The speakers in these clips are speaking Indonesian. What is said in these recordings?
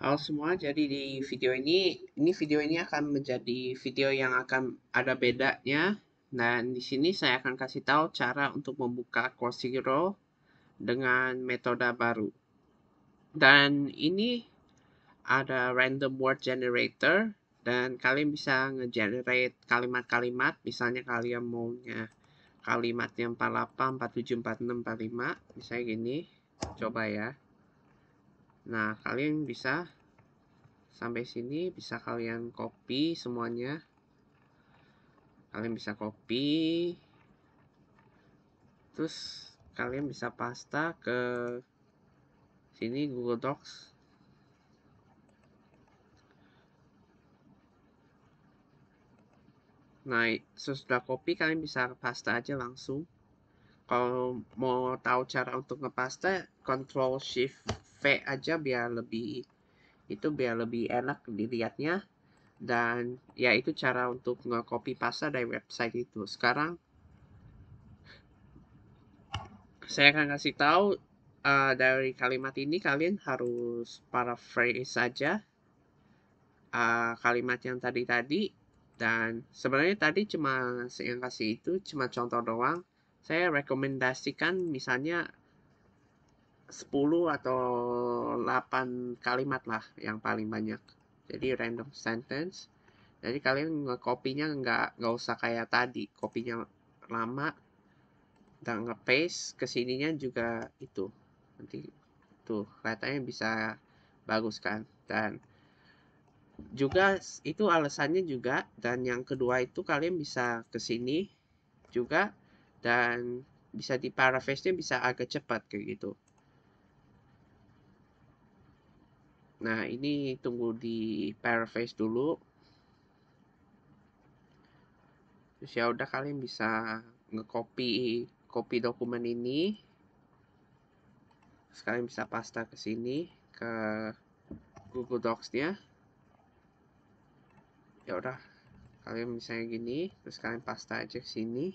Halo semua, jadi di video ini, ini video ini akan menjadi video yang akan ada bedanya. Dan di sini saya akan kasih tahu cara untuk membuka hero dengan metode baru. Dan ini ada random word generator dan kalian bisa ngegenerate kalimat-kalimat misalnya kalian maunya kalimatnya 48, 47, 46, 45 misalnya gini coba ya Nah, kalian bisa sampai sini bisa kalian copy semuanya. Kalian bisa copy. Terus kalian bisa pasta ke sini Google Docs. Nah, sesudah copy kalian bisa pasta aja langsung. Kalau mau tahu cara untuk ngepasta, Control Shift V aja biar lebih itu biar lebih enak dilihatnya dan ya itu cara untuk nge-copy paste dari website itu. Sekarang saya akan kasih tahu uh, dari kalimat ini kalian harus paraphrase saja uh, eh, kalimat yang tadi-tadi dan sebenarnya tadi cuma yang kasih itu cuma contoh doang. Saya rekomendasikan misalnya 10 atau 8 kalimat lah yang paling banyak. Jadi random sentence. Jadi kalian ngekopinya nggak nggak usah kayak tadi, kopinya lama dan nge-paste ke juga itu. Nanti tuh kelihatannya bisa bagus kan. Dan juga itu alasannya juga dan yang kedua itu kalian bisa kesini juga dan bisa di paraphrase-nya bisa agak cepat kayak gitu. Nah, ini tunggu di paraphrase dulu. Terus ya udah kalian bisa ngecopy copy dokumen ini. sekarang bisa paste ke sini ke Google Docs-nya. Ya udah, kalian misalnya gini, terus kalian pasta aja ke sini.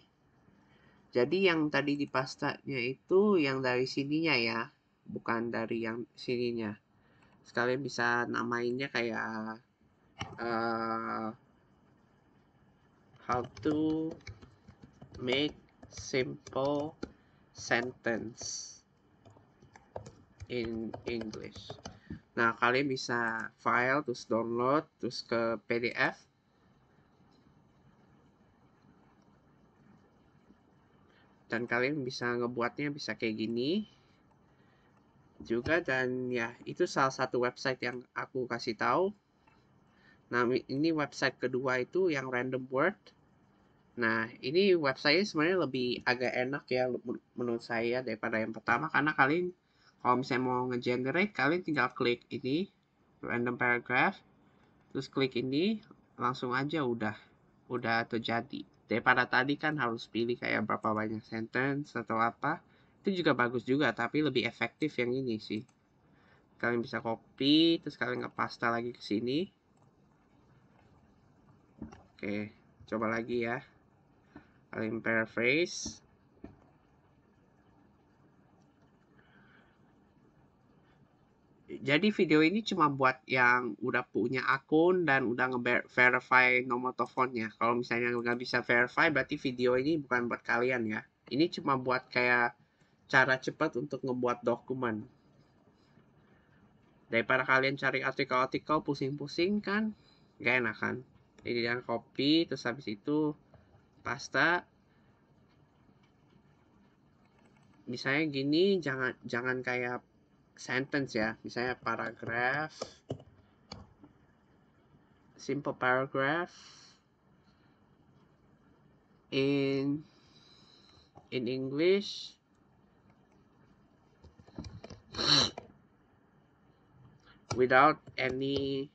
Jadi yang tadi di pastanya itu yang dari sininya ya, bukan dari yang sininya sekalian bisa namainnya kayak uh, how to make simple sentence in English. Nah, kalian bisa file, terus download, terus ke PDF. Dan kalian bisa ngebuatnya bisa kayak gini juga dan ya itu salah satu website yang aku kasih tahu. Nah ini website kedua itu yang random word. Nah ini website sebenarnya lebih agak enak ya menurut saya daripada yang pertama karena kalian kalau misalnya mau ngegenerate kalian tinggal klik ini random paragraph terus klik ini langsung aja udah udah terjadi daripada tadi kan harus pilih kayak berapa banyak sentence atau apa itu juga bagus juga tapi lebih efektif yang ini sih kalian bisa copy terus kalian ke pasta lagi ke sini oke coba lagi ya kalian paraphrase jadi video ini cuma buat yang udah punya akun dan udah nge-verify nomor teleponnya. Kalau misalnya nggak bisa verify, berarti video ini bukan buat kalian ya. Ini cuma buat kayak cara cepat untuk ngebuat dokumen. Daripada kalian cari artikel-artikel pusing-pusing kan, gak enak kan. Jadi jangan copy, terus habis itu pasta. Misalnya gini, jangan jangan kayak sentence ya. Misalnya paragraf, simple paragraph in in English without any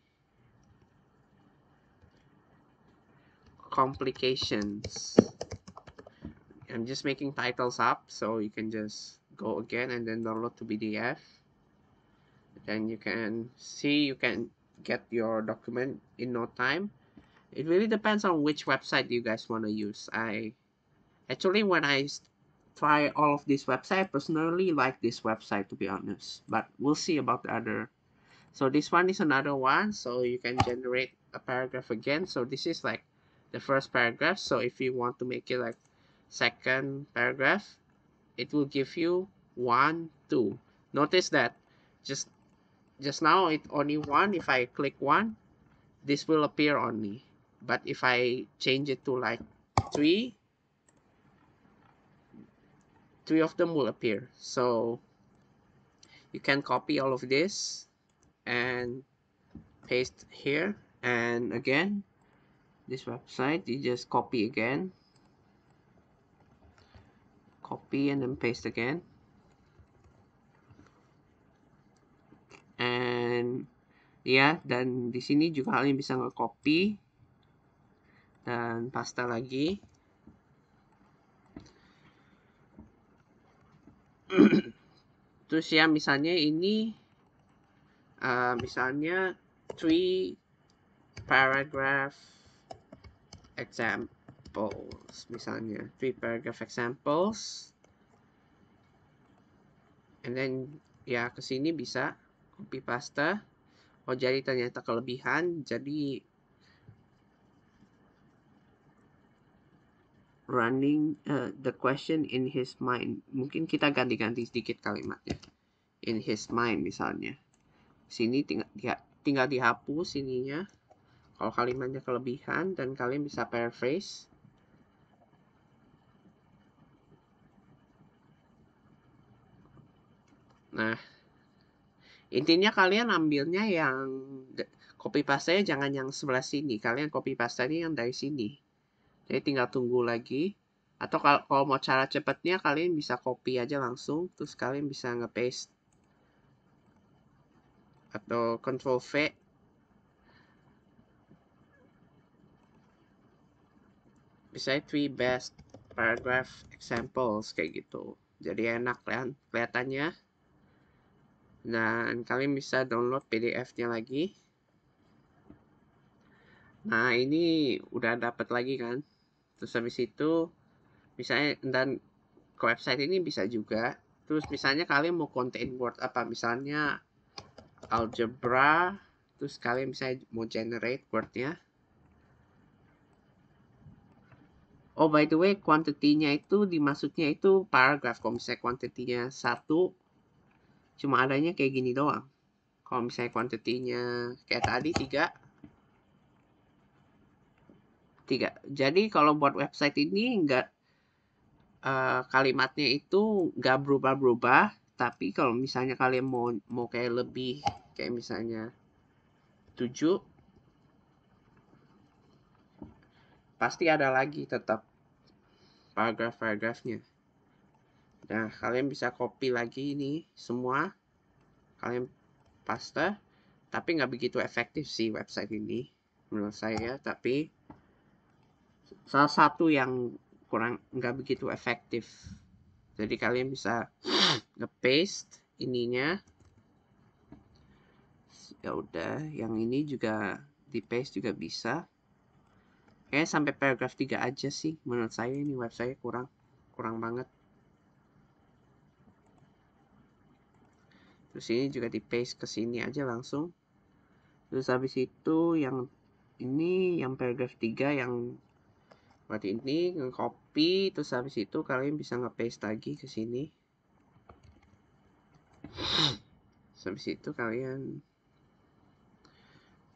complications. I'm just making titles up so you can just go again and then download to PDF. Then you can see you can get your document in no time. It really depends on which website you guys want to use. I actually when I try all of these website. Personally, like this website to be honest, but we'll see about the other. So this one is another one. So you can generate a paragraph again. So this is like the first paragraph. So if you want to make it like second paragraph, it will give you one, two. Notice that just just now it only one. If I click one, this will appear only. But if I change it to like three, three of them will appear so you can copy all of this and paste here and again this website you just copy again copy and then paste again and yeah, dan di sini juga kalian bisa nge-copy dan pasta lagi terus ya misalnya ini uh, misalnya three paragraph examples misalnya three paragraph examples and then ya kesini bisa copy paste oh jadi ternyata kelebihan jadi running uh, the question in his mind. Mungkin kita ganti-ganti sedikit kalimatnya. In his mind misalnya. Sini tinggal, di, tinggal dihapus sininya. Kalau kalimatnya kelebihan dan kalian bisa paraphrase. Nah, intinya kalian ambilnya yang copy paste nya jangan yang sebelah sini. Kalian copy paste nya yang dari sini. Jadi tinggal tunggu lagi. Atau kalau, kalau mau cara cepatnya kalian bisa copy aja langsung. Terus kalian bisa nge-paste. Atau control V. Misalnya three best paragraph examples kayak gitu. Jadi enak kan kelihatannya. Dan kalian bisa download PDF-nya lagi. Nah, ini udah dapat lagi kan? terus habis itu misalnya dan ke website ini bisa juga terus misalnya kalian mau konten word apa misalnya algebra terus kalian bisa mau generate wordnya oh by the way quantity-nya itu dimaksudnya itu paragraf kalau misalnya quantity-nya satu cuma adanya kayak gini doang kalau misalnya quantity-nya kayak tadi tiga tiga. Jadi kalau buat website ini enggak uh, eh, kalimatnya itu nggak berubah-berubah, tapi kalau misalnya kalian mau mau kayak lebih kayak misalnya tujuh pasti ada lagi tetap paragraf-paragrafnya. Nah, kalian bisa copy lagi ini semua. Kalian paste. Tapi nggak begitu efektif sih website ini menurut saya. Tapi salah satu yang kurang nggak begitu efektif jadi kalian bisa nge-paste ininya ya udah yang ini juga di paste juga bisa kayak sampai paragraf 3 aja sih menurut saya ini website kurang kurang banget terus ini juga di paste ke sini aja langsung terus habis itu yang ini yang paragraf 3 yang matiin ini copy terus habis itu kalian bisa ngepaste lagi ke sini habis itu kalian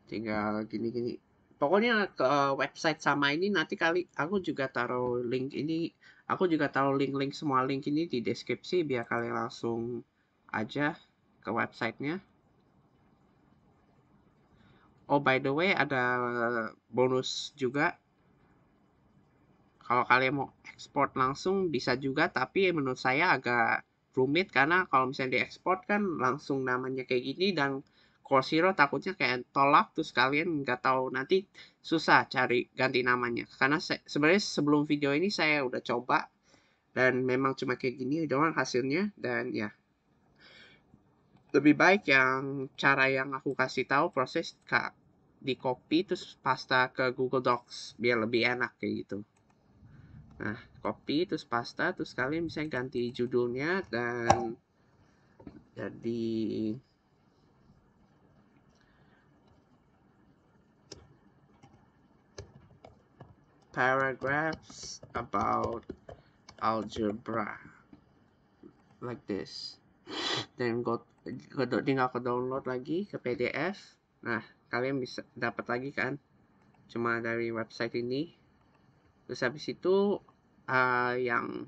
tinggal gini-gini pokoknya ke website sama ini nanti kali aku juga taruh link ini aku juga taruh link-link semua link ini di deskripsi biar kalian langsung aja ke websitenya oh by the way ada bonus juga kalau kalian mau ekspor langsung bisa juga, tapi menurut saya agak rumit karena kalau misalnya diekspor kan langsung namanya kayak gini dan Corsiro takutnya kayak tolak terus kalian nggak tahu nanti susah cari ganti namanya karena sebenarnya sebelum video ini saya udah coba dan memang cuma kayak gini doang hasilnya dan ya lebih baik yang cara yang aku kasih tahu proses kak di copy terus pasta ke Google Docs biar lebih enak kayak gitu. Nah, copy terus pasta terus kalian bisa ganti judulnya dan jadi paragraphs about algebra like this dan go, go tinggal ke download lagi ke PDF nah kalian bisa dapat lagi kan cuma dari website ini terus habis itu uh, yang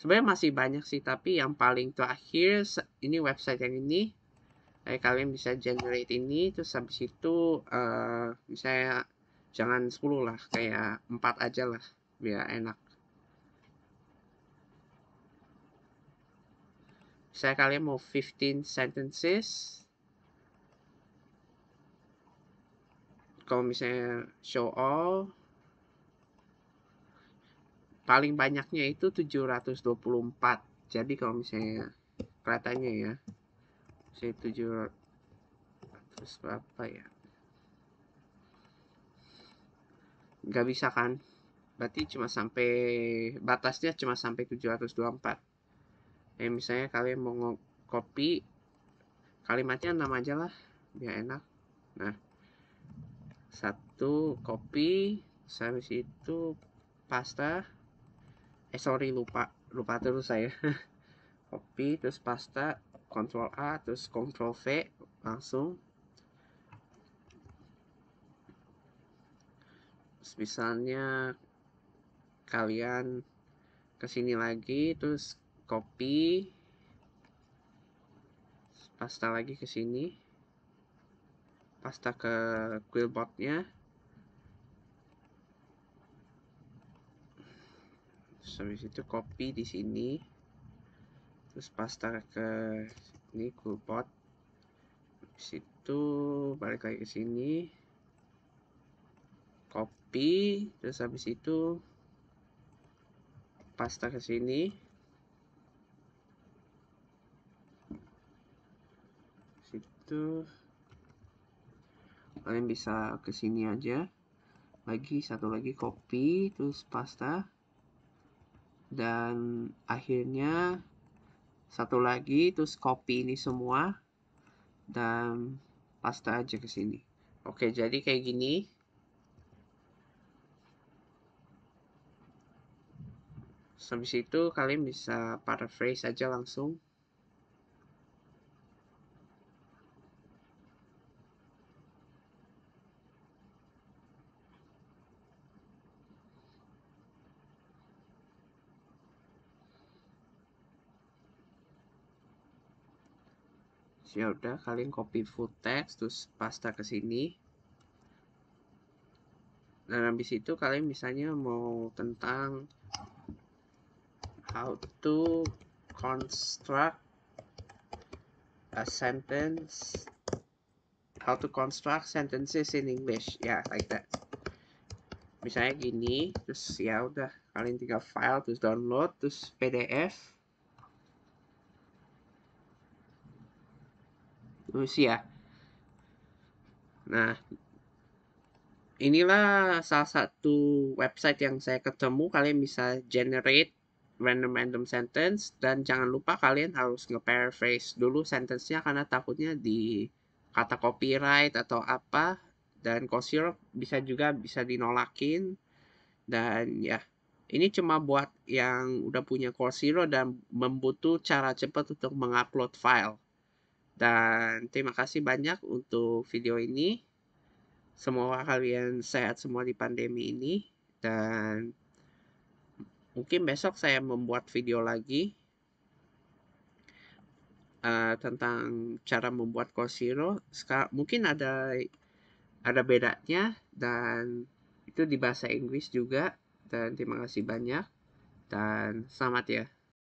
sebenarnya masih banyak sih tapi yang paling terakhir ini website yang ini eh, kalian bisa generate ini terus habis itu uh, misalnya jangan 10 lah kayak 4 aja lah biar enak saya kalian mau 15 sentences kalau misalnya show all paling banyaknya itu 724 jadi kalau misalnya keretanya ya saya 700 berapa ya nggak bisa kan berarti cuma sampai batasnya cuma sampai 724 eh ya, misalnya kalian mau ngopi kalimatnya nama aja lah biar enak nah satu kopi service itu pasta eh sorry lupa lupa terus saya copy terus pasta Control A terus Control V langsung terus misalnya kalian kesini lagi terus copy paste pasta lagi ke sini pasta ke quillbotnya habis itu kopi di sini terus pasta ke ini kulpot habis itu balik lagi ke sini kopi terus habis itu pasta ke sini situ kalian bisa ke sini aja lagi satu lagi kopi terus pasta dan akhirnya satu lagi terus copy ini semua dan paste aja ke sini oke jadi kayak gini habis itu kalian bisa paraphrase aja langsung ya udah kalian copy full text terus pasta ke sini dan habis itu kalian misalnya mau tentang how to construct a sentence how to construct sentences in English ya yeah, like that misalnya gini terus ya udah kalian tinggal file terus download terus PDF Rusia. Nah, inilah salah satu website yang saya ketemu. Kalian bisa generate random random sentence dan jangan lupa kalian harus nge-paraphrase dulu sentence-nya karena takutnya di kata copyright atau apa dan kosir bisa juga bisa dinolakin dan ya ini cuma buat yang udah punya Coursera dan membutuh cara cepat untuk mengupload file. Dan terima kasih banyak untuk video ini. Semoga kalian sehat semua di pandemi ini. Dan mungkin besok saya membuat video lagi uh, tentang cara membuat Zero. Sekarang, mungkin ada ada bedanya dan itu di bahasa Inggris juga. Dan terima kasih banyak dan selamat ya.